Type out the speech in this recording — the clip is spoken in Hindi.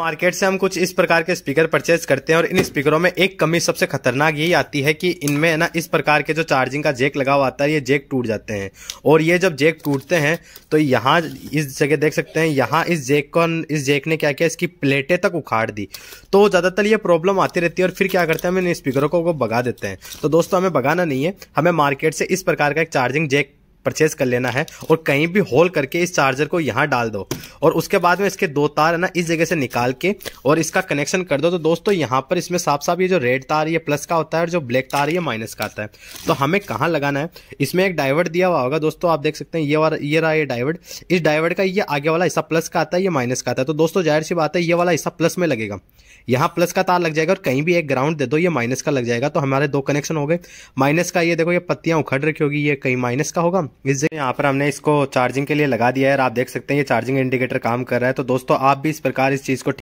मार्केट से हम कुछ इस प्रकार के स्पीकर परचेज करते हैं और इन स्पीकरों में एक कमी सबसे खतरनाक यही आती है कि इनमें ना इस प्रकार के जो चार्जिंग का जेक लगा हुआ आता है ये जेक टूट जाते हैं और ये जब जेक टूटते हैं तो यहाँ इस जगह देख सकते हैं यहाँ इस जेक को इस जेक ने क्या किया इसकी प्लेटें तक उखाड़ दी तो ज़्यादातर ये प्रॉब्लम आती रहती है और फिर क्या करते हैं हम इन स्पीकरों को बगा देते हैं तो दोस्तों हमें बगाना नहीं है हमें मार्केट से इस प्रकार का एक चार्जिंग जेक परचेज कर लेना है और कहीं भी होल करके इस चार्जर को यहाँ डाल दो और उसके बाद में इसके दो तार है ना इस जगह से निकाल के और इसका कनेक्शन कर दो तो दोस्तों यहाँ पर इसमें साफ साफ ये जो रेड तार ये प्लस का होता है और जो ब्लैक तार ये माइनस का आता है तो हमें कहाँ लगाना है इसमें एक डाइवर्ट दिया हुआ होगा दोस्तों आप देख सकते हैं ये वाला ये रहा ये डाइवर्ट इस डाइवर्ट का ये आगे वाला हिस्सा प्लस का आता है ये माइनस का आता है तो दोस्तों जाहिर सी बात है ये वाला हिस्सा प्लस में लगेगा यहाँ प्लस का तार लग जाएगा और कहीं भी एक ग्राउंड दे दो ये माइनस का लग जाएगा तो हमारे दो कनेक्शन हो गए माइनस का ये देखो ये पत्तियां उखड़ रखी होगी ये कहीं माइनस का होगा इस जगह यहाँ पर हमने इसको चार्जिंग के लिए लगा दिया है और आप देख सकते हैं ये चार्जिंग इंडिकेटर काम कर रहा है तो दोस्तों आप भी इस प्रकार इस चीज़ को